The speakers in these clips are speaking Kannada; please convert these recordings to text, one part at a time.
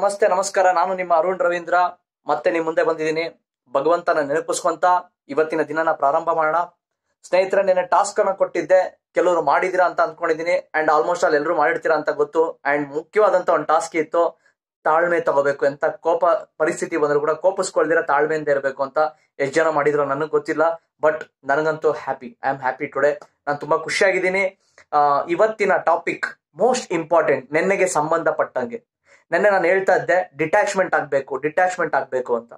ನಮಸ್ತೆ ನಮಸ್ಕಾರ ನಾನು ನಿಮ್ಮ ಅರುಣ್ ರವೀಂದ್ರ ಮತ್ತೆ ನಿಮ್ ಮುಂದೆ ಬಂದಿದ್ದೀನಿ ಭಗವಂತನ ನೆನಪಿಸ್ಕೊಂತ ಇವತ್ತಿನ ದಿನನ ಪ್ರಾರಂಭ ಮಾಡೋಣ ಸ್ನೇಹಿತರೆ ನಿನ್ನೆ ಟಾಸ್ಕ್ ಅನ್ನ ಕೊಟ್ಟಿದ್ದೆ ಕೆಲವರು ಮಾಡಿದಿರಾ ಅಂತ ಅನ್ಕೊಂಡಿದೀನಿ ಅಂಡ್ ಆಲ್ಮೋಸ್ಟ್ ಅಲ್ಲಿ ಎಲ್ಲರೂ ಮಾಡಿರ್ತೀರಾ ಅಂತ ಗೊತ್ತು ಅಂಡ್ ಮುಖ್ಯವಾದಂತ ಒಂದು ಟಾಸ್ಕ್ ಇತ್ತು ತಾಳ್ಮೆ ತಗೋಬೇಕು ಎಂತ ಕೋಪ ಪರಿಸ್ಥಿತಿ ಬಂದ್ರು ಕೂಡ ಕೋಪಿಸ್ಕೊಳ್ದಿರ ತಾಳ್ಮೆಯಿಂದ ಇರಬೇಕು ಅಂತ ಎಷ್ಟು ಜನ ಮಾಡಿದ್ರು ನನಗೆ ಗೊತ್ತಿಲ್ಲ ಬಟ್ ನನಗಂತೂ happy I am happy today ನಾನು ತುಂಬಾ ಖುಷಿಯಾಗಿದ್ದೀನಿ ಇವತ್ತಿನ ಟಾಪಿಕ್ ಮೋಸ್ಟ್ ಇಂಪಾರ್ಟೆಂಟ್ ನೆನ್ನೆಗೆ ಸಂಬಂಧಪಟ್ಟಂಗೆ ನೆನ್ನೆ ನಾನು ಹೇಳ್ತಾ ಇದ್ದೆ ಡಿಟ್ಯಾಚ್ಮೆಂಟ್ ಆಗ್ಬೇಕು ಡಿಟ್ಯಾಚ್ಮೆಂಟ್ ಆಗ್ಬೇಕು ಅಂತ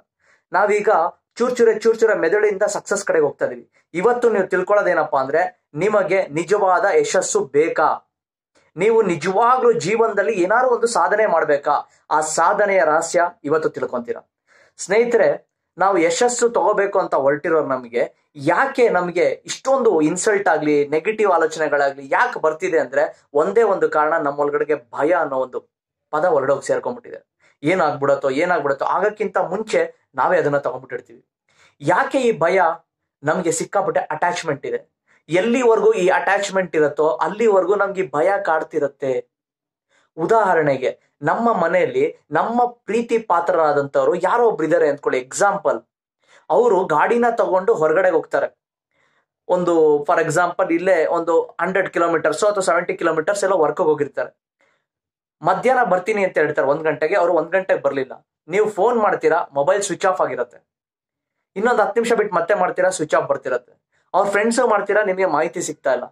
ನಾವೀಗ ಚೂರ್ಚೂರೆ ಚೂರ್ಚೂರೆ ಮೆದುಳಿಂದ ಸಕ್ಸಸ್ ಕಡೆಗೆ ಹೋಗ್ತಾ ಇದೀವಿ ಇವತ್ತು ನೀವು ತಿಳ್ಕೊಳ್ಳೋದೇನಪ್ಪಾ ಅಂದ್ರೆ ನಿಮಗೆ ನಿಜವಾದ ಯಶಸ್ಸು ಬೇಕಾ ನೀವು ನಿಜವಾಗ್ಲೂ ಜೀವನದಲ್ಲಿ ಏನಾದ್ರು ಒಂದು ಸಾಧನೆ ಮಾಡ್ಬೇಕಾ ಆ ಸಾಧನೆಯ ರಹಸ್ಯ ಇವತ್ತು ತಿಳ್ಕೊಂತೀರ ಸ್ನೇಹಿತರೆ ನಾವು ಯಶಸ್ಸು ತಗೋಬೇಕು ಅಂತ ಹೊರಟಿರೋರು ನಮಗೆ ಯಾಕೆ ನಮಗೆ ಇಷ್ಟೊಂದು ಇನ್ಸಲ್ಟ್ ಆಗ್ಲಿ ನೆಗೆಟಿವ್ ಆಲೋಚನೆಗಳಾಗ್ಲಿ ಯಾಕೆ ಬರ್ತಿದೆ ಅಂದ್ರೆ ಒಂದೇ ಒಂದು ಕಾರಣ ನಮ್ಮ ಒಳಗಡೆಗೆ ಭಯ ಅನ್ನೋ ಒಂದು ಪದ ಹೊರಡೋಗಿ ಸೇರ್ಕೊಂಡ್ಬಿಟ್ಟಿದೆ ಏನಾಗ್ಬಿಡತ್ತೋ ಏನಾಗ್ಬಿಡತ್ತೋ ಆಗಕ್ಕಿಂತ ಮುಂಚೆ ನಾವೇ ಅದನ್ನ ತಗೊಂಡ್ಬಿಟ್ಟಿರ್ತೀವಿ ಯಾಕೆ ಈ ಭಯ ನಮ್ಗೆ ಸಿಕ್ಕಾಪಟ್ಟೆ ಅಟ್ಯಾಚ್ಮೆಂಟ್ ಇದೆ ಎಲ್ಲಿವರೆಗೂ ಈ ಅಟ್ಯಾಚ್ಮೆಂಟ್ ಇರುತ್ತೋ ಅಲ್ಲಿವರೆಗೂ ನಮ್ಗೆ ಭಯ ಕಾಡ್ತಿರತ್ತೆ ಉದಾಹರಣೆಗೆ ನಮ್ಮ ಮನೆಯಲ್ಲಿ ನಮ್ಮ ಪ್ರೀತಿ ಪಾತ್ರರಾದಂಥವ್ರು ಯಾರೋ ಇದಾರೆ ಅಂದ್ಕೊಳ್ಳಿ ಎಕ್ಸಾಂಪಲ್ ಅವರು ಗಾಡಿನ ತಗೊಂಡು ಹೊರಗಡೆ ಹೋಗ್ತಾರೆ ಒಂದು ಫಾರ್ ಎಕ್ಸಾಂಪಲ್ ಇಲ್ಲೇ ಒಂದು ಹಂಡ್ರೆಡ್ ಕಿಲೋಮೀಟರ್ಸ್ ಅಥವಾ ಸೆವೆಂಟಿ ಕಿಲೋಮೀಟರ್ಸ್ ಎಲ್ಲ ವರ್ಕ್ ಹೋಗಿರ್ತಾರೆ ಮಧ್ಯಾಹ್ನ ಬರ್ತೀನಿ ಅಂತ ಹೇಳ್ತಾರೆ ಒಂದ್ ಗಂಟೆಗೆ ಅವ್ರು ಒಂದ್ ಗಂಟೆಗೆ ಬರಲಿಲ್ಲ ನೀವು ಫೋನ್ ಮಾಡ್ತೀರಾ ಮೊಬೈಲ್ ಸ್ವಿಚ್ ಆಫ್ ಆಗಿರುತ್ತೆ ಇನ್ನೊಂದು ಹತ್ತು ನಿಮಿಷ ಬಿಟ್ಟು ಮತ್ತೆ ಮಾಡ್ತೀರಾ ಸ್ವಿಚ್ ಆಫ್ ಬರ್ತಿರತ್ತೆ ಅವ್ರ ಫ್ರೆಂಡ್ಸ್ ಮಾಡ್ತೀರಾ ನಿಮಗೆ ಮಾಹಿತಿ ಸಿಗ್ತಾ ಇಲ್ಲ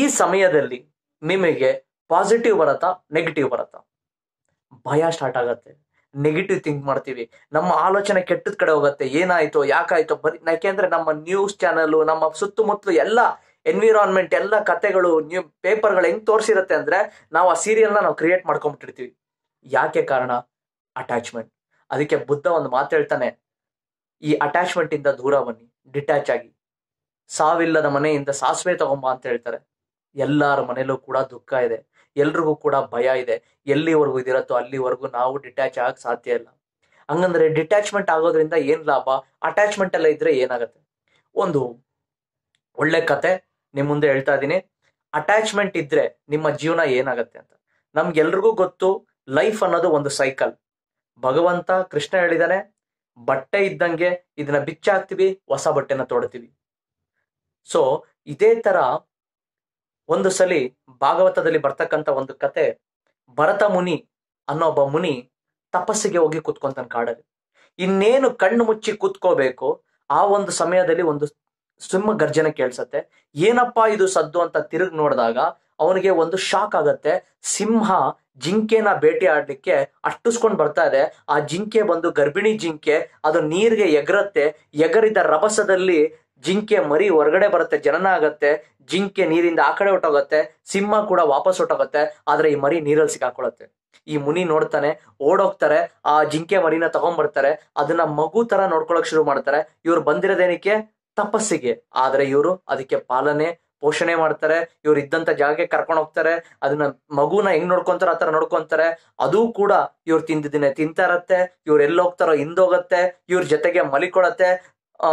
ಈ ಸಮಯದಲ್ಲಿ ನಿಮಗೆ ಪಾಸಿಟಿವ್ ಬರುತ್ತಾ ನೆಗೆಟಿವ್ ಬರತ್ತಾ ಭಯ ಸ್ಟಾರ್ಟ್ ಆಗತ್ತೆ ನೆಗೆಟಿವ್ ಥಿಂಕ್ ಮಾಡ್ತೀವಿ ನಮ್ಮ ಆಲೋಚನೆ ಕೆಟ್ಟದ ಕಡೆ ಹೋಗುತ್ತೆ ಏನಾಯ್ತು ಯಾಕಾಯ್ತು ಬರೀ ಯಾಕೆಂದ್ರೆ ನಮ್ಮ ನ್ಯೂಸ್ ಚಾನಲ್ ನಮ್ಮ ಸುತ್ತಮುತ್ತಲು ಎಲ್ಲ ಎನ್ವಿರಾನ್ಮೆಂಟ್ ಎಲ್ಲ ಕತೆಗಳು ನ್ಯೂ ಪೇಪರ್ಗಳು ಹೆಂಗ್ ತೋರಿಸಿರತ್ತೆ ಅಂದ್ರೆ ನಾವು ಆ ಸೀರಿಯಲ್ನ ನಾವು ಕ್ರಿಯೇಟ್ ಮಾಡ್ಕೊಂಡ್ಬಿಟ್ಟಿರ್ತೀವಿ ಯಾಕೆ ಕಾರಣ ಅಟ್ಯಾಚ್ಮೆಂಟ್ ಅದಕ್ಕೆ ಬುದ್ಧ ಒಂದು ಮಾತು ಹೇಳ್ತಾನೆ ಈ ಅಟ್ಯಾಚ್ಮೆಂಟ್ ಇಂದ ದೂರ ಬನ್ನಿ ಡಿಟ್ಯಾಚ್ ಆಗಿ ಸಾವಿಲ್ಲದ ಮನೆಯಿಂದ ಸಾಸಿವೆ ತಗೊಂಬ ಅಂತ ಹೇಳ್ತಾರೆ ಎಲ್ಲರ ಮನೇಲೂ ಕೂಡ ದುಃಖ ಇದೆ ಎಲ್ರಿಗೂ ಕೂಡ ಭಯ ಇದೆ ಎಲ್ಲಿವರೆಗೂ ಇದಿರತ್ತೋ ಅಲ್ಲಿವರೆಗೂ ನಾವು ಡಿಟ್ಯಾಚ್ ಆಗಕ್ಕೆ ಸಾಧ್ಯ ಇಲ್ಲ ಹಂಗಂದ್ರೆ ಡಿಟ್ಯಾಚ್ಮೆಂಟ್ ಆಗೋದ್ರಿಂದ ಏನ್ ಲಾಭ ಅಟ್ಯಾಚ್ಮೆಂಟ್ ಎಲ್ಲ ಇದ್ರೆ ಏನಾಗುತ್ತೆ ಒಂದು ಒಳ್ಳೆ ಕತೆ ನಿಮ್ಮ ಮುಂದೆ ಹೇಳ್ತಾ ಇದ್ದೀನಿ ಅಟ್ಯಾಚ್ಮೆಂಟ್ ಇದ್ರೆ ನಿಮ್ಮ ಜೀವನ ಏನಾಗತ್ತೆ ಅಂತ ನಮ್ಗೆಲ್ರಿಗೂ ಗೊತ್ತು ಲೈಫ್ ಅನ್ನೋದು ಒಂದು ಸೈಕಲ್ ಭಗವಂತ ಕೃಷ್ಣ ಹೇಳಿದಾನೆ ಬಟ್ಟೆ ಇದ್ದಂಗೆ ಇದನ್ನ ಬಿಚ್ಚಾಕ್ತಿವಿ ಹೊಸ ಬಟ್ಟೆನ ತೊಡ್ತೀವಿ ಸೊ ಇದೇ ತರ ಒಂದು ಸಲಿ ಭಾಗವತದಲ್ಲಿ ಬರ್ತಕ್ಕಂಥ ಒಂದು ಕತೆ ಭರತ ಮುನಿ ಅನ್ನೋ ಒಬ್ಬ ಮುನಿ ತಪಸ್ಸಿಗೆ ಹೋಗಿ ಕುತ್ಕೊಂತಾನೆ ಕಾಡಲ್ಲಿ ಇನ್ನೇನು ಕಣ್ಣು ಮುಚ್ಚಿ ಕೂತ್ಕೋಬೇಕು ಆ ಒಂದು ಸಮಯದಲ್ಲಿ ಒಂದು ಸಿಂಹ ಗರ್ಜನೆ ಕೇಳ್ಸತ್ತೆ ಏನಪ್ಪಾ ಇದು ಸದ್ದು ಅಂತ ತಿರುಗ್ ನೋಡಿದಾಗ ಅವನಿಗೆ ಒಂದು ಶಾಕ್ ಆಗತ್ತೆ ಸಿಂಹ ಜಿಂಕೆನ ಭೇಟಿ ಆಡ್ಲಿಕ್ಕೆ ಅಟ್ಟಿಸ್ಕೊಂಡ್ ಬರ್ತಾ ಇದೆ ಆ ಜಿಂಕೆ ಬಂದು ಗರ್ಭಿಣಿ ಜಿಂಕೆ ಅದು ನೀರಿಗೆ ಎಗರತ್ತೆ ಎಗರಿದ ರಭಸದಲ್ಲಿ ಜಿಂಕೆ ಮರಿ ಹೊರಗಡೆ ಬರುತ್ತೆ ಜನನ ಆಗತ್ತೆ ಜಿಂಕೆ ನೀರಿಂದ ಆ ಕಡೆ ಹೊಟ್ಟೋಗತ್ತೆ ಸಿಂಹ ಕೂಡ ವಾಪಸ್ ಹೊಟ್ಟೋಗತ್ತೆ ಆದ್ರೆ ಈ ಮರಿ ನೀರಲ್ಲಿ ಸಿಕ್ಕಾಕೊಳತ್ತೆ ಈ ಮುನಿ ನೋಡ್ತಾನೆ ಓಡೋಗ್ತಾರೆ ಆ ಜಿಂಕೆ ಮರಿನ ತಗೊಂಡ್ಬರ್ತಾರೆ ಅದನ್ನ ಮಗು ತರ ನೋಡ್ಕೊಳಕ್ ಶುರು ಮಾಡ್ತಾರೆ ಇವ್ರು ಬಂದಿರೋದೇನಿಕ್ಕೆ ತಪಸ್ಸಿಗೆ ಆದ್ರೆ ಇವರು ಅದಕ್ಕೆ ಪಾಲನೆ ಪೋಷಣೆ ಮಾಡ್ತಾರೆ ಇವ್ರು ಇದ್ದಂತ ಜಾಗಕ್ಕೆ ಕರ್ಕೊಂಡು ಹೋಗ್ತಾರೆ ಅದನ್ನ ಮಗುನ ಹೆಂಗ್ ನೋಡ್ಕೊಂತಾರ ಆತರ ನೋಡ್ಕೊಂತಾರೆ ಅದು ಕೂಡ ಇವ್ರು ತಿಂದಿದ್ದೀನೆ ತಿಂತಾ ಇರತ್ತೆ ಇವ್ರು ಎಲ್ಲಿ ಹೋಗ್ತಾರೋ ಹಿಂದೋಗತ್ತೆ ಇವ್ರ ಜೊತೆಗೆ ಮಲಿಕೊಳತ್ತೆ ಆ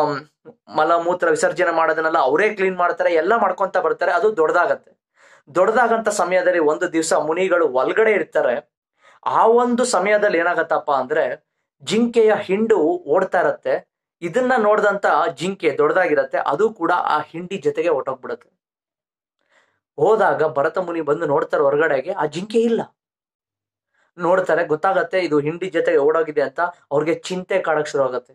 ಮಲ ಮೂತ್ರ ವಿಸರ್ಜನೆ ಮಾಡೋದನ್ನೆಲ್ಲ ಅವರೇ ಕ್ಲೀನ್ ಮಾಡ್ತಾರೆ ಎಲ್ಲ ಮಾಡ್ಕೊಂತ ಬರ್ತಾರೆ ಅದು ದೊಡ್ಡದಾಗತ್ತೆ ದೊಡ್ಡದಾಗಂತ ಸಮಯದಲ್ಲಿ ಒಂದು ದಿವಸ ಮುನಿಗಳು ಒಳಗಡೆ ಇರ್ತಾರೆ ಆ ಒಂದು ಸಮಯದಲ್ಲಿ ಏನಾಗತ್ತಪ್ಪ ಅಂದ್ರೆ ಜಿಂಕೆಯ ಹಿಂಡು ಓಡ್ತಾ ಇರತ್ತೆ ಇದನ್ನ ನೋಡಿದಂತ ಜಿಂಕೆ ದೊಡ್ಡದಾಗಿರತ್ತೆ ಅದು ಕೂಡ ಆ ಹಿಂಡಿ ಜೊತೆಗೆ ಹೊಟ್ಟೋಗ್ಬಿಡತ್ತೆ ಹೋದಾಗ ಭರತ ಮುನಿ ಬಂದು ನೋಡ್ತಾರೆ ಹೊರಗಡೆಗೆ ಆ ಜಿಂಕೆ ಇಲ್ಲ ನೋಡ್ತಾರೆ ಗೊತ್ತಾಗತ್ತೆ ಇದು ಹಿಂಡಿ ಜೊತೆಗೆ ಓಡೋಗಿದೆ ಅಂತ ಅವ್ರಿಗೆ ಚಿಂತೆ ಕಾಡಕ್ ಶುರು ಆಗತ್ತೆ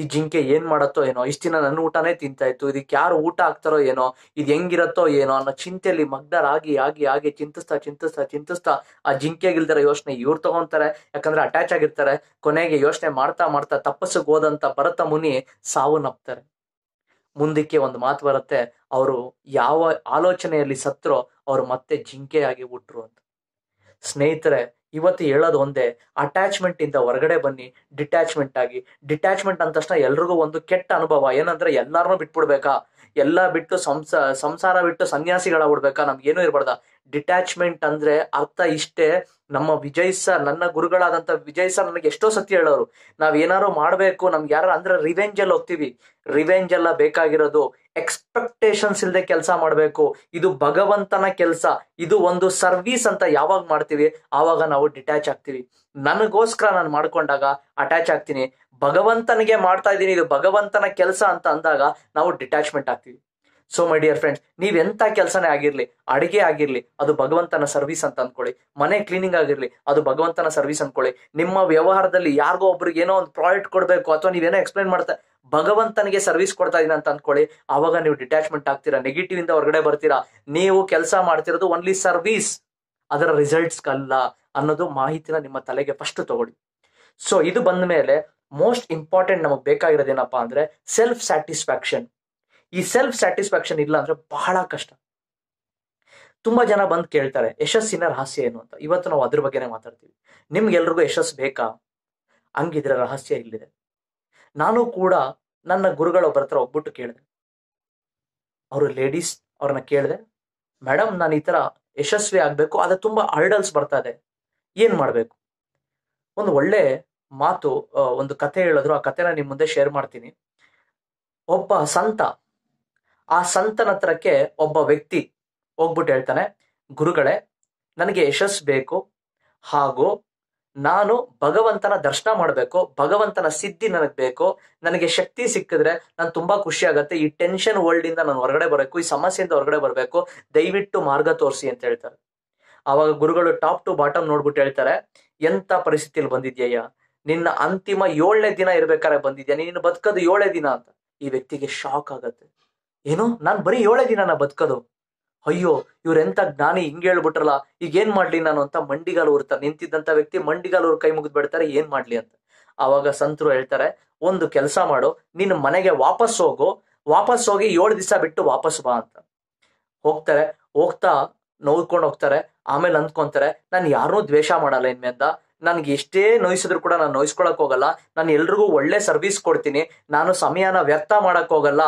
ಈ ಜಿಂಕೆ ಏನ್ ಮಾಡತ್ತೋ ಏನೋ ಇಷ್ಟು ದಿನ ನನ್ನ ಊಟನೇ ತಿಂತಾ ಇತ್ತು ಇದಕ್ಕೆ ಯಾರು ಊಟ ಆಗ್ತಾರೋ ಏನೋ ಇದು ಹೆಂಗಿರತ್ತೋ ಏನೋ ಅನ್ನೋ ಚಿಂತೆಯಲ್ಲಿ ಮಗ್ನರಾಗಿ ಆಗಿ ಆಗಿ ಚಿಂತಿಸ್ತಾ ಚಿಂತಿಸ್ತಾ ಚಿಂತಿಸ್ತಾ ಆ ಜಿಂಕೆಗಿಲ್ದರ ಯೋಚನೆ ಇವ್ರು ತಗೊಂತಾರೆ ಯಾಕಂದ್ರೆ ಅಟ್ಯಾಚ್ ಆಗಿರ್ತಾರೆ ಕೊನೆಗೆ ಯೋಚನೆ ಮಾಡ್ತಾ ಮಾಡ್ತಾ ತಪಸ್ಸಿಗೆ ಹೋದಂತ ಭರತ ಮುನಿ ಸಾವನ್ನಪ್ತಾರೆ ಮುಂದಕ್ಕೆ ಒಂದು ಮಾತು ಬರುತ್ತೆ ಅವರು ಯಾವ ಆಲೋಚನೆಯಲ್ಲಿ ಸತ್ರೋ ಅವ್ರು ಮತ್ತೆ ಜಿಂಕೆಯಾಗಿ ಹುಟ್ಟರು ಅಂತ ಸ್ನೇಹಿತರೆ ಇವತ್ತು ಹೇಳೋದು ಒಂದೇ ಅಟ್ಯಾಚ್ಮೆಂಟ್ ಇಂದ ಹೊರಗಡೆ ಬನ್ನಿ ಡಿಟ್ಯಾಚ್ಮೆಂಟ್ ಆಗಿ ಡಿಟ್ಯಾಚ್ಮೆಂಟ್ ಅಂದ ತಕ್ಷಣ ಎಲ್ರಿಗೂ ಒಂದು ಕೆಟ್ಟ ಅನುಭವ ಏನಂದ್ರೆ ಎಲ್ಲಾರನು ಬಿಟ್ಬಿಡ್ಬೇಕಾ ಎಲ್ಲ ಬಿಟ್ಟು ಸಂಸ ಸಂಸಾರ ಬಿಟ್ಟು ಸನ್ಯಾಸಿಗಳಾಗ್ಬಿಡ್ಬೇಕಾ ನಮ್ಗೇನು ಇರ್ಬಾರ್ದ ಡಿಟ್ಯಾಚ್ಮೆಂಟ್ ಅಂದ್ರೆ ಅರ್ಥ ಇಷ್ಟೇ ನಮ್ಮ ವಿಜಯ್ ಸರ್ ನನ್ನ ಗುರುಗಳಾದಂತ ವಿಜಯ್ ಸರ್ ನನಗೆ ಎಷ್ಟೋ ಸತಿ ಹೇಳೋರು ನಾವ್ ಏನಾರು ಮಾಡ್ಬೇಕು ನಮ್ಗೆ ಯಾರು ಅಂದ್ರೆ ರಿವೆಂಜ್ ಅಲ್ಲಿ ಹೋಗ್ತೀವಿ ರಿವೆಂಜ್ ಎಲ್ಲ ಬೇಕಾಗಿರೋದು ಎಕ್ಸ್ಪೆಕ್ಟೇಷನ್ಸ್ ಇಲ್ಲದೆ ಕೆಲಸ ಮಾಡಬೇಕು ಇದು ಭಗವಂತನ ಕೆಲಸ ಇದು ಒಂದು ಸರ್ವಿಸ್ ಅಂತ ಯಾವಾಗ ಮಾಡ್ತೀವಿ ಆವಾಗ ನಾವು ಡಿಟ್ಯಾಚ್ ಆಗ್ತೀವಿ ನನಗೋಸ್ಕರ ನಾನು ಮಾಡ್ಕೊಂಡಾಗ ಅಟ್ಯಾಚ್ ಆಗ್ತೀನಿ ಭಗವಂತನಿಗೆ ಮಾಡ್ತಾ ಇದ್ದೀನಿ ಇದು ಭಗವಂತನ ಕೆಲಸ ಅಂತ ಅಂದಾಗ ನಾವು ಡಿಟ್ಯಾಚ್ಮೆಂಟ್ ಆಗ್ತೀವಿ ಸೊ ಮೈ ಡಿಯರ್ ಫ್ರೆಂಡ್ಸ್ ಎಂತ ಕೆಲಸನೇ ಆಗಿರ್ಲಿ ಅಡಿಗೆ ಆಗಿರ್ಲಿ ಅದು ಭಗವಂತನ ಸರ್ವಿಸ್ ಅಂತ ಅಂದ್ಕೊಳ್ಳಿ ಮನೆ ಕ್ಲೀನಿಂಗ್ ಆಗಿರ್ಲಿ ಅದು ಭಗವಂತನ ಸರ್ವಿಸ್ ಅನ್ಕೊಳ್ಳಿ ನಿಮ್ಮ ವ್ಯವಹಾರದಲ್ಲಿ ಯಾರಿಗೋ ಒಬ್ರಿಗೆ ಏನೋ ಒಂದು ಪ್ರಾಡಕ್ಟ್ ಕೊಡಬೇಕು ಅಥವಾ ನೀವೇನೋ ಎಕ್ಸ್ಪ್ಲೈನ್ ಮಾಡ್ತಾ ಭಗವಂತನಿಗೆ ಸರ್ವಿಸ್ ಕೊಡ್ತಾ ಇದೀನಿ ಅಂತ ಅಂದ್ಕೊಳ್ಳಿ ಅವಾಗ ನೀವು ಡಿಟ್ಯಾಚ್ಮೆಂಟ್ ಆಗ್ತೀರಾ ನೆಗೆಟಿವ್ ಇಂದ ಹೊರಗಡೆ ಬರ್ತೀರಾ ನೀವು ಕೆಲಸ ಮಾಡ್ತಿರೋದು ಓನ್ಲಿ ಸರ್ವಿಸ್ ಅದರ ರಿಸಲ್ಟ್ಸ್ ಅಲ್ಲ ಅನ್ನೋದು ಮಾಹಿತಿನ ನಿಮ್ಮ ತಲೆಗೆ ಫಸ್ಟ್ ತಗೊಳ್ಳಿ ಸೊ ಇದು ಬಂದ ಮೇಲೆ ಮೋಸ್ಟ್ ಇಂಪಾರ್ಟೆಂಟ್ ನಮಗೆ ಬೇಕಾಗಿರೋದೇನಪ್ಪಾ ಅಂದ್ರೆ ಸೆಲ್ಫ್ ಸ್ಯಾಟಿಸ್ಫ್ಯಾಕ್ಷನ್ ಈ ಸೆಲ್ಫ್ ಸ್ಯಾಟಿಸ್ಫ್ಯಾಕ್ಷನ್ ಇಲ್ಲ ಅಂದ್ರೆ ಬಹಳ ಕಷ್ಟ ತುಂಬಾ ಜನ ಬಂದು ಕೇಳ್ತಾರೆ ಯಶಸ್ಸಿನ ರಹಸ್ಯ ಏನು ಅಂತ ಇವತ್ತು ನಾವು ಅದ್ರ ಬಗ್ಗೆನೇ ಮಾತಾಡ್ತೀವಿ ನಿಮ್ಗೆಲ್ರಿಗೂ ಯಶಸ್ಸು ಬೇಕಾ ಹಂಗಿದ್ರೆ ರಹಸ್ಯ ಇಲ್ಲಿದೆ ನಾನು ಕೂಡ ನನ್ನ ಗುರುಗಳ ಒಬ್ಬರ ಹತ್ರ ಒಬ್ಬಿಟ್ಟು ಕೇಳಿದೆ ಅವರು ಲೇಡೀಸ್ ಅವ್ರನ್ನ ಕೇಳಿದೆ ಮೇಡಮ್ ನಾನು ಈ ಥರ ಯಶಸ್ವಿ ಆಗಬೇಕು ಆದರೆ ತುಂಬ ಹರ್ಡಲ್ಸ್ ಬರ್ತಾ ಇದೆ ಏನು ಮಾಡಬೇಕು ಒಂದು ಒಳ್ಳೆ ಮಾತು ಒಂದು ಕತೆ ಹೇಳಿದ್ರು ಆ ಕಥೆನ ನಿಮ್ಮ ಮುಂದೆ ಶೇರ್ ಮಾಡ್ತೀನಿ ಒಬ್ಬ ಸಂತ ಆ ಸಂತನ ಹತ್ರಕ್ಕೆ ಒಬ್ಬ ವ್ಯಕ್ತಿ ಹೋಗ್ಬಿಟ್ಟು ಹೇಳ್ತಾನೆ ಗುರುಗಳೇ ನನಗೆ ಯಶಸ್ ಬೇಕು ಹಾಗೂ ನಾನು ಭಗವಂತನ ದರ್ಶನ ಮಾಡಬೇಕು ಭಗವಂತನ ಸಿದ್ಧಿ ನನಗೆ ಬೇಕು ನನಗೆ ಶಕ್ತಿ ಸಿಕ್ಕಿದ್ರೆ ನಾನು ತುಂಬಾ ಖುಷಿ ಆಗುತ್ತೆ ಈ ಟೆನ್ಷನ್ ವರ್ಲ್ಡ್ ಇಂದ ನಾನು ಹೊರಗಡೆ ಬರಬೇಕು ಈ ಸಮಸ್ಯೆಯಿಂದ ಹೊರಗಡೆ ಬರಬೇಕು ದಯವಿಟ್ಟು ಮಾರ್ಗ ತೋರಿಸಿ ಅಂತ ಹೇಳ್ತಾರೆ ಅವಾಗ ಗುರುಗಳು ಟಾಪ್ ಟು ಬಾಟಮ್ ನೋಡ್ಬಿಟ್ಟು ಹೇಳ್ತಾರೆ ಎಂತ ಪರಿಸ್ಥಿತಿಯಲ್ಲಿ ಬಂದಿದ್ಯಯ್ಯ ನಿನ್ನ ಅಂತಿಮ ಏಳನೇ ದಿನ ಇರ್ಬೇಕಾದ್ರೆ ಬಂದಿದ್ಯಾ ನೀನು ಬದುಕೋದು ಏಳೇ ದಿನ ಅಂತ ಈ ವ್ಯಕ್ತಿಗೆ ಶಾಕ್ ಆಗತ್ತೆ ಏನು ನಾನು ಬರೀ ಏಳೇ ದಿನ ನಾ ಬದುಕೋದು ಅಯ್ಯೋ ಇವ್ರೆಂತ ಜ್ಞಾನಿ ಹಿಂಗೆ ಹೇಳ್ಬಿಟ್ರಲ್ಲ ಈಗ ಏನ್ ಮಾಡ್ಲಿ ನಾನು ಅಂತ ಮಂಡಿಗಾಲು ಊರ್ತ ನಿಂತಿದ್ದಂತ ವ್ಯಕ್ತಿ ಮಂಡಿಗಾಲೂರು ಕೈ ಮುಗಿದ್ ಬಿಡ್ತಾರೆ ಏನ್ ಮಾಡ್ಲಿ ಅಂತ ಆವಾಗ ಸಂತರು ಹೇಳ್ತಾರೆ ಒಂದು ಕೆಲಸ ಮಾಡು ನಿನ್ನ ಮನೆಗೆ ವಾಪಸ್ ಹೋಗು ವಾಪಸ್ ಹೋಗಿ ಏಳು ದಿವಸ ಬಿಟ್ಟು ವಾಪಸ್ ಬಾ ಅಂತ ಹೋಗ್ತಾರೆ ಹೋಗ್ತಾ ನೋಡ್ಕೊಂಡು ಹೋಗ್ತಾರೆ ಆಮೇಲೆ ಅಂದ್ಕೊಂತಾರೆ ನಾನು ಯಾರನ್ನೂ ದ್ವೇಷ ಮಾಡಲ್ಲ ಇನ್ಮೇಂದ ನನ್ಗೆ ಎಷ್ಟೇ ನೋಯಿಸಿದ್ರು ಕೂಡ ನಾನು ನೋಯಿಸ್ಕೊಳಕ್ ಹೋಗಲ್ಲ ನಾನು ಎಲ್ರಿಗೂ ಒಳ್ಳೆ ಸರ್ವಿಸ್ ಕೊಡ್ತೀನಿ ನಾನು ಸಮಯನ ವ್ಯರ್ಥ ಮಾಡಕ್ ಹೋಗಲ್ಲ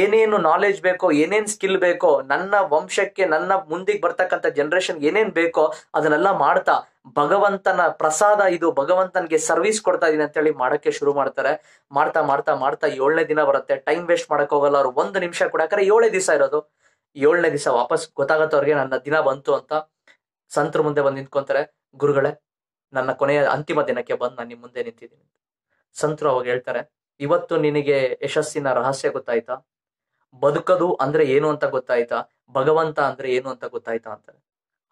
ಏನೇನು ನಾಲೆಜ್ ಬೇಕೋ ಏನೇನ್ ಸ್ಕಿಲ್ ಬೇಕೋ ನನ್ನ ವಂಶಕ್ಕೆ ನನ್ನ ಮುಂದಿಗೆ ಬರ್ತಕ್ಕಂಥ ಜನರೇಷನ್ ಏನೇನ್ ಬೇಕೋ ಅದನ್ನೆಲ್ಲ ಮಾಡ್ತಾ ಭಗವಂತನ ಪ್ರಸಾದ ಇದು ಭಗವಂತನ್ಗೆ ಸರ್ವಿಸ್ ಕೊಡ್ತಾ ಇದೀನಿ ಅಂತ ಹೇಳಿ ಮಾಡಕ್ಕೆ ಶುರು ಮಾಡ್ತಾರೆ ಮಾಡ್ತಾ ಮಾಡ್ತಾ ಮಾಡ್ತಾ ಏಳನೇ ದಿನ ಬರುತ್ತೆ ಟೈಮ್ ವೇಸ್ಟ್ ಮಾಡಕ್ ಹೋಗಲ್ಲ ಅವ್ರು ಒಂದು ನಿಮಿಷ ಕೂಡ ಯಾಕಂದ್ರೆ ಏಳನೇ ದಿವಸ ಇರೋದು ಏಳನೇ ದಿವಸ ವಾಪಸ್ ಗೊತ್ತಾಗತ್ತವ್ರಿಗೆ ನನ್ನ ದಿನ ಬಂತು ಅಂತ ಸಂತರ ಮುಂದೆ ಬಂದು ನಿಂತ್ಕೊಂತಾರೆ ಗುರುಗಳೇ ನನ್ನ ಕೊನೆಯ ಅಂತಿಮ ದಿನಕ್ಕೆ ಬಂದು ನಾನು ನಿಮ್ಮ ಮುಂದೆ ನಿಂತಿದ್ದೀನಿ ಸಂತರು ಅವಾಗ ಹೇಳ್ತಾರೆ ಇವತ್ತು ನಿನಗೆ ಯಶಸ್ಸಿನ ರಹಸ್ಯ ಗೊತ್ತಾಯ್ತಾ ಬದುಕದು ಅಂದ್ರೆ ಏನು ಅಂತ ಗೊತ್ತಾಯ್ತಾ ಭಗವಂತ ಅಂದ್ರೆ ಏನು ಅಂತ ಗೊತ್ತಾಯ್ತಾ ಅಂತಾರೆ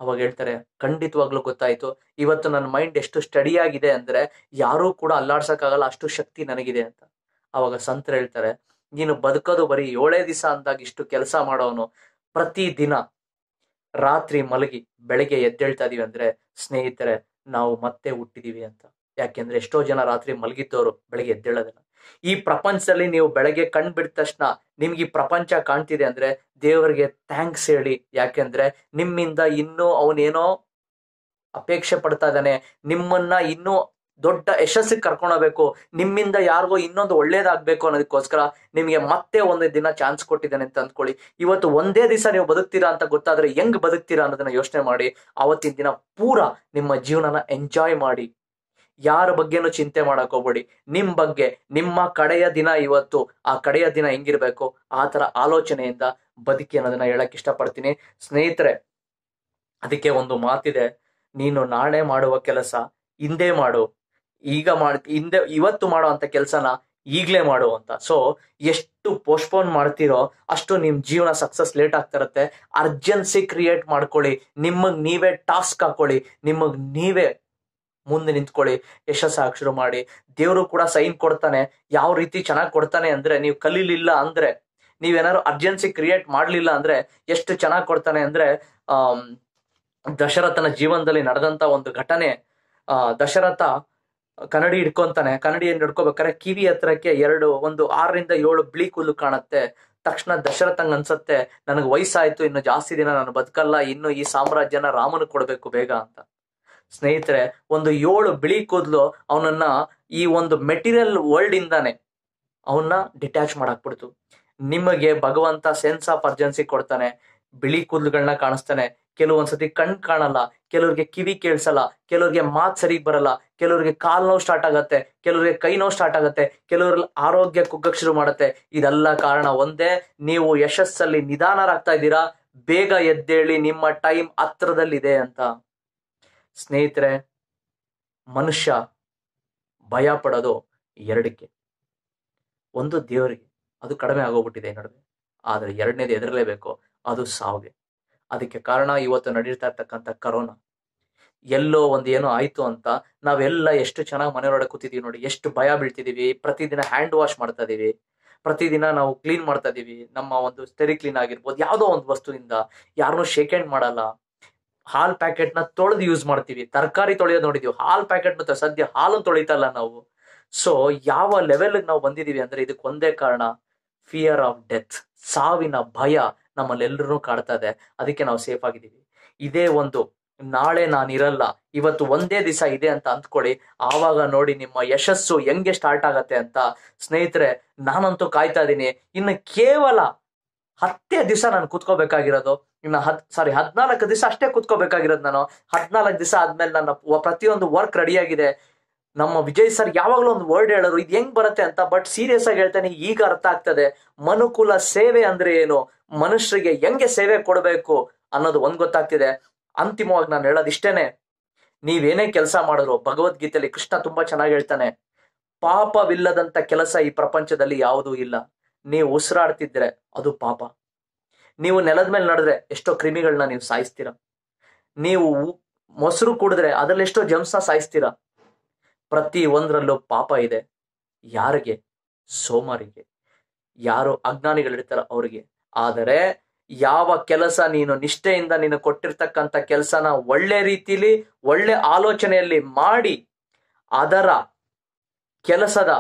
ಅವಾಗ ಹೇಳ್ತಾರೆ ಖಂಡಿತವಾಗ್ಲೂ ಗೊತ್ತಾಯ್ತು ಇವತ್ತು ನನ್ನ ಮೈಂಡ್ ಎಷ್ಟು ಸ್ಟಡಿ ಆಗಿದೆ ಅಂದ್ರೆ ಯಾರೂ ಕೂಡ ಅಲ್ಲಾಡ್ಸಕ್ಕಾಗಲ್ಲ ಅಷ್ಟು ಶಕ್ತಿ ನನಗಿದೆ ಅಂತ ಅವಾಗ ಸಂತರು ಹೇಳ್ತಾರೆ ನೀನು ಬದುಕೋದು ಬರೀ ಏಳೇ ದಿವಸ ಅಂದಾಗ ಇಷ್ಟು ಕೆಲಸ ಮಾಡೋನು ಪ್ರತಿ ದಿನ ರಾತ್ರಿ ಮಲಗಿ ಬೆಳಗ್ಗೆ ಎದ್ದೇಳ್ತಾ ಇದೀವಿ ಅಂದ್ರೆ ಸ್ನೇಹಿತರೆ ನಾವು ಮತ್ತೆ ಹುಟ್ಟಿದೀವಿ ಅಂತ ಯಾಕೆಂದ್ರೆ ಎಷ್ಟೋ ಜನ ರಾತ್ರಿ ಮಲಗಿದ್ದವರು ಬೆಳಗ್ಗೆ ಎದ್ದೇಳೋದಿಲ್ಲ ಈ ಪ್ರಪಂಚದಲ್ಲಿ ನೀವು ಬೆಳಗ್ಗೆ ಕಣ್ ಬಿಟ್ಟ ತಕ್ಷಣ ನಿಮ್ಗೆ ಈ ಪ್ರಪಂಚ ಕಾಣ್ತಿದೆ ಅಂದ್ರೆ ದೇವರಿಗೆ ಥ್ಯಾಂಕ್ಸ್ ಹೇಳಿ ಯಾಕೆಂದ್ರೆ ನಿಮ್ಮಿಂದ ಇನ್ನೂ ಅವನೇನೋ ಅಪೇಕ್ಷೆ ಪಡ್ತಾ ಇದ್ದಾನೆ ನಿಮ್ಮನ್ನ ಇನ್ನೂ ದೊಡ್ಡ ಯಶಸ್ಸಿಗೆ ಕರ್ಕೊಂಡೋಗ್ಬೇಕು ನಿಮ್ಮಿಂದ ಯಾರಿಗೋ ಇನ್ನೊಂದು ಒಳ್ಳೇದಾಗಬೇಕು ಅನ್ನೋದಕ್ಕೋಸ್ಕರ ನಿಮಗೆ ಮತ್ತೆ ಒಂದು ದಿನ ಚಾನ್ಸ್ ಕೊಟ್ಟಿದ್ದೇನೆ ಅಂತ ಅಂದ್ಕೊಳ್ಳಿ ಇವತ್ತು ಒಂದೇ ದಿವಸ ನೀವು ಬದುಕ್ತೀರಾ ಅಂತ ಗೊತ್ತಾದ್ರೆ ಹೆಂಗ್ ಬದುಕ್ತೀರಾ ಅನ್ನೋದನ್ನ ಯೋಚನೆ ಮಾಡಿ ಅವತ್ತಿನ ದಿನ ಪೂರಾ ನಿಮ್ಮ ಜೀವನನ ಎಂಜಾಯ್ ಮಾಡಿ ಯಾರ ಬಗ್ಗೆನೂ ಚಿಂತೆ ಮಾಡಕ್ ಹೋಗ್ಬೇಡಿ ನಿಮ್ ಬಗ್ಗೆ ನಿಮ್ಮ ಕಡೆಯ ದಿನ ಇವತ್ತು ಆ ಕಡೆಯ ದಿನ ಹೆಂಗಿರ್ಬೇಕು ಆ ತರ ಆಲೋಚನೆಯಿಂದ ಬದುಕಿ ಅನ್ನೋದನ್ನ ಹೇಳಕ್ ಇಷ್ಟಪಡ್ತೀನಿ ಸ್ನೇಹಿತರೆ ಅದಕ್ಕೆ ಒಂದು ಮಾತಿದೆ ನೀನು ನಾಳೆ ಮಾಡುವ ಕೆಲಸ ಹಿಂದೆ ಮಾಡು ಈಗ ಮಾಡ್ ಹಿಂದೆ ಇವತ್ತು ಮಾಡುವಂತ ಕೆಲಸನ ಈಗಲೇ ಮಾಡು ಅಂತ ಸೊ ಎಷ್ಟು ಪೋಸ್ಟ್ಪೋನ್ ಮಾಡ್ತಿರೋ ಅಷ್ಟು ನಿಮ್ ಜೀವನ ಸಕ್ಸಸ್ ಲೇಟ್ ಆಗ್ತಿರತ್ತೆ ಅರ್ಜೆನ್ಸಿ ಕ್ರಿಯೇಟ್ ಮಾಡ್ಕೊಳ್ಳಿ ನಿಮಗ್ ನೀವೇ ಟಾಸ್ಕ್ ಹಾಕೊಳ್ಳಿ ನಿಮಗ್ ನೀವೇ ಮುಂದೆ ನಿಂತ್ಕೊಳ್ಳಿ ಯಶಸ್ಸಾ ಶುರು ಮಾಡಿ ದೇವರು ಕೂಡ ಸೈನ್ ಕೊಡ್ತಾನೆ ಯಾವ ರೀತಿ ಚೆನ್ನಾಗಿ ಕೊಡ್ತಾನೆ ಅಂದ್ರೆ ನೀವು ಕಲೀಲಿಲ್ಲ ಅಂದ್ರೆ ನೀವೇನಾದ್ರು ಅರ್ಜೆನ್ಸಿ ಕ್ರಿಯೇಟ್ ಮಾಡ್ಲಿಲ್ಲ ಅಂದ್ರೆ ಎಷ್ಟು ಚೆನ್ನಾಗಿ ಕೊಡ್ತಾನೆ ಅಂದ್ರೆ ಆ ದಶರಥನ ಜೀವನದಲ್ಲಿ ನಡೆದಂತ ಒಂದು ಘಟನೆ ದಶರಥ ಕನ್ನಡಿ ಹಿಡ್ಕೊಂತಾನೆ ಕನ್ನಡಿಯನ್ನು ಹಿಡ್ಕೋಬೇಕಾದ್ರೆ ಕಿವಿ ಹತ್ರಕ್ಕೆ ಎರಡು ಒಂದು ಆರರಿಂದ ಏಳು ಬಿಳಿ ಕೂದಲು ಕಾಣುತ್ತೆ ತಕ್ಷಣ ದಶರಥಂಗ್ ಅನ್ಸತ್ತೆ ನನಗೆ ವಯಸ್ಸಾಯ್ತು ಇನ್ನು ಜಾಸ್ತಿ ದಿನ ನಾನು ಬದುಕಲ್ಲ ಇನ್ನು ಈ ಸಾಮ್ರಾಜ್ಯನ ರಾಮನ ಕೊಡಬೇಕು ಬೇಗ ಅಂತ ಸ್ನೇಹಿತರೆ ಒಂದು ಏಳು ಬಿಳಿ ಕೂದಲು ಅವನನ್ನ ಈ ಒಂದು ಮೆಟೀರಿಯಲ್ ವರ್ಲ್ಡ್ ಇಂದಾನೆ ಅವನ್ನ ಡಿಟ್ಯಾಚ್ ಮಾಡಾಕ್ಬಿಡ್ತು ನಿಮಗೆ ಭಗವಂತ ಸೆನ್ಸ್ ಆಫ್ ಅರ್ಜೆನ್ಸಿ ಕೊಡ್ತಾನೆ ಬಿಳಿ ಕೂದಲುಗಳನ್ನ ಕಾಣಿಸ್ತಾನೆ ಕೆಲವೊಂದ್ಸತಿ ಕಣ್ ಕಾಣಲ್ಲ ಕೆಲವ್ರಿಗೆ ಕಿವಿ ಕೇಳಿಸಲ್ಲ ಕೆಲವ್ರಿಗೆ ಮಾತ್ ಸರಿಗ್ ಬರಲ್ಲ ಕೆಲವರಿಗೆ ಕಾಲ್ ನೋವು ಸ್ಟಾರ್ಟ್ ಆಗುತ್ತೆ ಕೆಲವರಿಗೆ ಕೈ ನೋವು ಸ್ಟಾರ್ಟ್ ಆಗುತ್ತೆ ಕೆಲವರು ಆರೋಗ್ಯ ಕುಗ್ಗಕ್ಕೆ ಶುರು ಮಾಡುತ್ತೆ ಇದೆಲ್ಲ ಕಾರಣ ಒಂದೇ ನೀವು ಯಶಸ್ಸಲ್ಲಿ ನಿಧಾನರಾಗ್ತಾ ಇದ್ದೀರಾ ಬೇಗ ಎದ್ದೇಳಿ ನಿಮ್ಮ ಟೈಮ್ ಹತ್ರದಲ್ಲಿದೆ ಅಂತ ಸ್ನೇಹಿತರೆ ಮನುಷ್ಯ ಭಯ ಪಡೋದು ಎರಡಕ್ಕೆ ಒಂದು ದೇವರಿಗೆ ಅದು ಕಡಿಮೆ ಆಗೋಗ್ಬಿಟ್ಟಿದೆ ನಡುವೆ ಆದರೆ ಎರಡನೇದು ಎದುರಲೇಬೇಕು ಅದು ಸಾವಿಗೆ ಅದಕ್ಕೆ ಕಾರಣ ಇವತ್ತು ನಡೀತಾ ಇರ್ತಕ್ಕಂಥ ಕರೋನಾ ಎಲ್ಲೋ ಒಂದು ಏನೋ ಆಯ್ತು ಅಂತ ನಾವೆಲ್ಲ ಎಷ್ಟು ಚೆನ್ನಾಗಿ ಮನೆಯೊಳಗೆ ಕೂತಿದೀವಿ ನೋಡಿ ಎಷ್ಟು ಭಯ ಬೀಳ್ತಿದೀವಿ ಪ್ರತಿದಿನ ಹ್ಯಾಂಡ್ ವಾಶ್ ಮಾಡ್ತಾ ಇದೀವಿ ಪ್ರತಿದಿನ ನಾವು ಕ್ಲೀನ್ ಮಾಡ್ತಾ ಇದೀವಿ ನಮ್ಮ ಒಂದು ಸ್ಟೆರಿ ಕ್ಲೀನ್ ಆಗಿರ್ಬೋದು ಯಾವುದೋ ಒಂದು ವಸ್ತುವಿಂದ ಯಾರನ್ನೂ ಶೇಕ್ ಹ್ಯಾಂಡ್ ಮಾಡಲ್ಲ ಹಾಲ್ ಪ್ಯಾಕೆಟ್ ನ ತೊಳೆದು ಯೂಸ್ ಮಾಡ್ತೀವಿ ತರಕಾರಿ ತೊಳೆಯೋದು ನೋಡಿದೀವಿ ಹಾಲ್ ಪ್ಯಾಕೆಟ್ ಮತ್ತು ಸದ್ಯ ಹಾಲು ತೊಳಿತಲ್ಲ ನಾವು ಸೊ ಯಾವ ಲೆವೆಲ್ ನಾವು ಬಂದಿದೀವಿ ಅಂದ್ರೆ ಇದಕ್ಕೆ ಒಂದೇ ಕಾರಣ ಫಿಯರ್ ಆಫ್ ಡೆತ್ ಸಾವಿನ ಭಯ ನಮ್ಮಲ್ಲೆಲ್ಲರೂ ಕಾಡ್ತಾ ಇದೆ ಅದಕ್ಕೆ ನಾವು ಸೇಫ್ ಆಗಿದ್ದೀವಿ ಇದೇ ಒಂದು ನಾಳೆ ಇರಲ್ಲ ಇವತ್ತು ಒಂದೇ ದಿವಸ ಇದೆ ಅಂತ ಅಂದ್ಕೊಳ್ಳಿ ಆವಾಗ ನೋಡಿ ನಿಮ್ಮ ಯಶಸ್ಸು ಹೆಂಗೆ ಸ್ಟಾರ್ಟ್ ಆಗತ್ತೆ ಅಂತ ಸ್ನೇಹಿತರೆ ನಾನಂತೂ ಕಾಯ್ತಾ ಇದ್ದೀನಿ ಇನ್ನು ಕೇವಲ ಹತ್ತೇ ದಿವಸ ನಾನು ಕೂತ್ಕೋಬೇಕಾಗಿರೋದು ಇನ್ನು ಹತ್ ಸಾರಿ ಹದಿನಾಲ್ಕು ದಿವಸ ಅಷ್ಟೇ ಕೂತ್ಕೋಬೇಕಾಗಿರೋದು ನಾನು ಹದಿನಾಲ್ಕು ದಿವಸ ಆದ್ಮೇಲೆ ನನ್ನ ಪ್ರತಿಯೊಂದು ವರ್ಕ್ ರೆಡಿ ಆಗಿದೆ ನಮ್ಮ ವಿಜಯ್ ಸರ್ ಯಾವಾಗಲೂ ಒಂದು ವರ್ಡ್ ಹೇಳೋರು ಇದು ಹೆಂಗ್ ಬರುತ್ತೆ ಅಂತ ಬಟ್ ಸೀರಿಯಸ್ ಆಗಿ ಹೇಳ್ತೇನೆ ಈಗ ಅರ್ಥ ಆಗ್ತದೆ ಮನುಕುಲ ಸೇವೆ ಅಂದ್ರೆ ಏನು ಮನುಷ್ಯರಿಗೆ ಹೆಂಗೆ ಸೇವೆ ಕೊಡಬೇಕು ಅನ್ನೋದು ಒಂದ್ ಗೊತ್ತಾಗ್ತಿದೆ ಅಂತಿಮವಾಗಿ ನಾನು ಹೇಳೋದಿಷ್ಟೇನೆ ನೀವೇನೇ ಕೆಲಸ ಮಾಡಿದ್ರು ಭಗವದ್ಗೀತೆಯಲ್ಲಿ ಕೃಷ್ಣ ತುಂಬಾ ಚೆನ್ನಾಗಿ ಹೇಳ್ತಾನೆ ಪಾಪವಿಲ್ಲದಂತ ಕೆಲಸ ಈ ಪ್ರಪಂಚದಲ್ಲಿ ಯಾವುದೂ ಇಲ್ಲ ನೀವು ಉಸಿರಾಡ್ತಿದ್ರೆ ಅದು ಪಾಪ ನೀವು ನೆಲದ ಮೇಲೆ ನಡೆದ್ರೆ ಎಷ್ಟೋ ಕ್ರಿಮಿಗಳನ್ನ ನೀವು ಸಾಯಿಸ್ತೀರ ನೀವು ಮೊಸರು ಕುಡಿದ್ರೆ ಅದರಲ್ಲಿ ಎಷ್ಟೋ ಜಂಸ ಸಾಯಿಸ್ತೀರ ಪ್ರತಿ ಒಂದರಲ್ಲೂ ಪಾಪ ಇದೆ ಯಾರಿಗೆ ಸೋಮಾರಿಗೆ ಯಾರು ಅಜ್ಞಾನಿಗಳಿರ್ತಾರ ಅವ್ರಿಗೆ ಆದರೆ ಯಾವ ಕೆಲಸ ನೀನು ನಿಷ್ಠೆಯಿಂದ ನೀನು ಕೊಟ್ಟಿರ್ತಕ್ಕಂಥ ಕೆಲಸನ ಒಳ್ಳೆ ರೀತಿಲಿ ಒಳ್ಳೆ ಆಲೋಚನೆಯಲ್ಲಿ ಮಾಡಿ ಅದರ ಕೆಲಸದ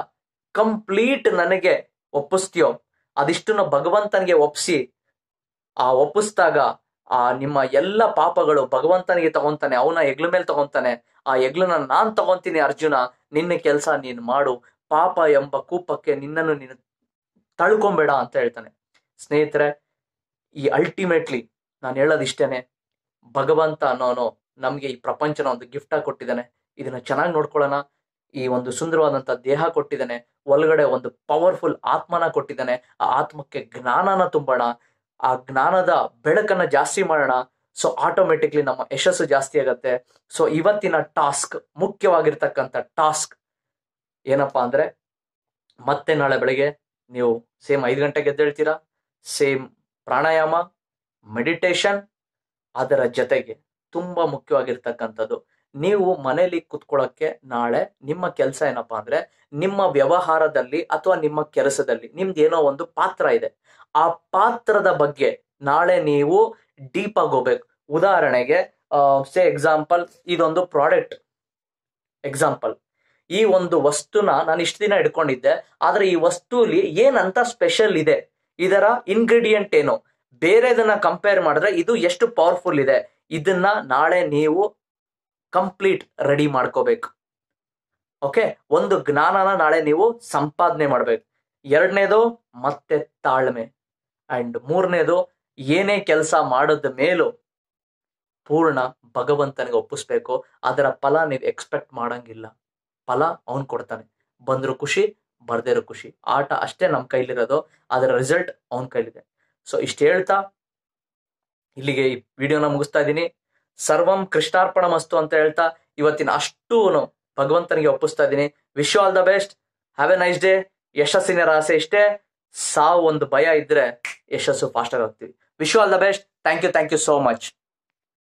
ಕಂಪ್ಲೀಟ್ ನನಗೆ ಒಪ್ಪಿಸ್ತೀಯೋ ಅದಿಷ್ಟನ್ನು ಭಗವಂತನಿಗೆ ಒಪ್ಪಿಸಿ ಆ ಒಪ್ಪಿಸಿದಾಗ ಆ ನಿಮ್ಮ ಎಲ್ಲ ಪಾಪಗಳು ಭಗವಂತನಿಗೆ ತಗೊಂತಾನೆ ಅವನ ಹೆಗ್ಲ ಮೇಲೆ ತಗೊಂತಾನೆ ಆ ಹೆಗ್ಲನ ನಾನ್ ತಗೊಂತೀನಿ ಅರ್ಜುನ ನಿನ್ನ ಕೆಲಸ ನೀನು ಮಾಡು ಪಾಪ ಎಂಬ ಕೂಪಕ್ಕೆ ನಿನ್ನನ್ನು ನೀನು ತಳ್ಕೊಂಬೇಡ ಅಂತ ಹೇಳ್ತಾನೆ ಸ್ನೇಹಿತರೆ ಈ ಅಲ್ಟಿಮೇಟ್ಲಿ ನಾನು ಹೇಳೋದು ಭಗವಂತ ಅನ್ನೋನು ನಮಗೆ ಈ ಪ್ರಪಂಚನ ಒಂದು ಗಿಫ್ಟಾಗಿ ಕೊಟ್ಟಿದ್ದಾನೆ ಇದನ್ನ ಚೆನ್ನಾಗಿ ನೋಡ್ಕೊಳ್ಳೋಣ ಈ ಒಂದು ಸುಂದರವಾದಂಥ ದೇಹ ಕೊಟ್ಟಿದ್ದಾನೆ ಒಳಗಡೆ ಒಂದು ಪವರ್ಫುಲ್ ಆತ್ಮನ ಕೊಟ್ಟಿದ್ದಾನೆ ಆ ಆತ್ಮಕ್ಕೆ ಜ್ಞಾನನ ತುಂಬೋಣ ಆ ಜ್ಞಾನದ ಬೆಳಕನ್ನ ಜಾಸ್ತಿ ಮಾಡೋಣ ಸೊ ಆಟೋಮೆಟಿಕ್ಲಿ ನಮ್ಮ ಯಶಸ್ಸು ಜಾಸ್ತಿ ಆಗತ್ತೆ ಸೊ ಇವತ್ತಿನ ಟಾಸ್ಕ್ ಮುಖ್ಯವಾಗಿರ್ತಕ್ಕಂಥ ಟಾಸ್ಕ್ ಏನಪ್ಪಾ ಅಂದ್ರೆ ಮತ್ತೆ ನಾಳೆ ಬೆಳಗ್ಗೆ ನೀವು ಸೇಮ್ ಐದು ಗಂಟೆಗೆ ಎದ್ದೇಳ್ತೀರಾ ಸೇಮ್ ಪ್ರಾಣಾಯಾಮ ಮೆಡಿಟೇಷನ್ ಅದರ ಜೊತೆಗೆ ತುಂಬ ಮುಖ್ಯವಾಗಿರ್ತಕ್ಕಂಥದ್ದು ನೀವು ಮನೇಲಿ ಕುತ್ಕೊಳ್ಳೋಕ್ಕೆ ನಾಳೆ ನಿಮ್ಮ ಕೆಲಸ ಏನಪ್ಪಾ ಅಂದ್ರೆ ನಿಮ್ಮ ವ್ಯವಹಾರದಲ್ಲಿ ಅಥವಾ ನಿಮ್ಮ ಕೆಲಸದಲ್ಲಿ ನಿಮ್ದು ಏನೋ ಒಂದು ಪಾತ್ರ ಇದೆ ಆ ಪಾತ್ರದ ಬಗ್ಗೆ ನಾಳೆ ನೀವು ಡೀಪ್ ಆಗೋಬೇಕು ಉದಾಹರಣೆಗೆ ಸೇ ಎಕ್ಸಾಂಪಲ್ ಇದೊಂದು ಪ್ರಾಡಕ್ಟ್ ಎಕ್ಸಾಂಪಲ್ ಈ ಒಂದು ವಸ್ತುನ ನಾನು ಇಷ್ಟು ದಿನ ಇಟ್ಕೊಂಡಿದ್ದೆ ಆದ್ರೆ ಈ ವಸ್ತುಲಿ ಏನಂತ ಸ್ಪೆಷಲ್ ಇದೆ ಇದರ ಇಂಗ್ರೀಡಿಯೆಂಟ್ ಏನು ಬೇರೆದನ್ನ ಕಂಪೇರ್ ಮಾಡಿದ್ರೆ ಇದು ಎಷ್ಟು ಪವರ್ಫುಲ್ ಇದೆ ಇದನ್ನ ನಾಳೆ ನೀವು ಕಂಪ್ಲೀಟ್ ರೆಡಿ ಮಾಡ್ಕೋಬೇಕು ಓಕೆ ಒಂದು ಜ್ಞಾನನ ನಾಳೆ ನೀವು ಸಂಪಾದನೆ ಮಾಡ್ಬೇಕು ಎರಡನೇದು ಮತ್ತೆ ತಾಳ್ಮೆ ಅಂಡ್ ಮೂರನೇದು ಏನೇ ಕೆಲಸ ಮಾಡದ ಮೇಲೂ ಪೂರ್ಣ ಭಗವಂತನಿಗೆ ಒಪ್ಪಿಸ್ಬೇಕು ಅದರ ಫಲ ನೀವು ಎಕ್ಸ್ಪೆಕ್ಟ್ ಮಾಡಂಗಿಲ್ಲ ಫಲ ಅವನ್ ಕೊಡ್ತಾನೆ ಬಂದ್ರು ಖುಷಿ ಬರದೇ ಇರೋ ಖುಷಿ ಆಟ ಅಷ್ಟೇ ನಮ್ಮ ಕೈಲಿರೋದು ಅದರ ರಿಸಲ್ಟ್ ಅವನ ಕೈಲಿದೆ ಸೊ ಇಷ್ಟು ಹೇಳ್ತಾ ಇಲ್ಲಿಗೆ ಈ ವಿಡಿಯೋನ ಮುಗಿಸ್ತಾ ಇದ್ದೀನಿ ಸರ್ವಂ ಕೃಷ್ಣಾರ್ಪಣ ಮಸ್ತು ಅಂತ ಹೇಳ್ತಾ ಇವತ್ತಿನ ಅಷ್ಟು ಭಗವಂತನಿಗೆ ಒಪ್ಪಿಸ್ತಾ ಇದ್ದೀನಿ wish all the best have a nice day ಯಶಸ್ಸಿನ ರಾಸೆ ಇಷ್ಟೇ ಸಾವು ಒಂದು ಭಯ ಇದ್ರೆ ಯಶಸ್ಸು ಫಾಸ್ಟ್ ಆಗಿ ಹೋಗ್ತೀವಿ wish all the best thank you thank you so much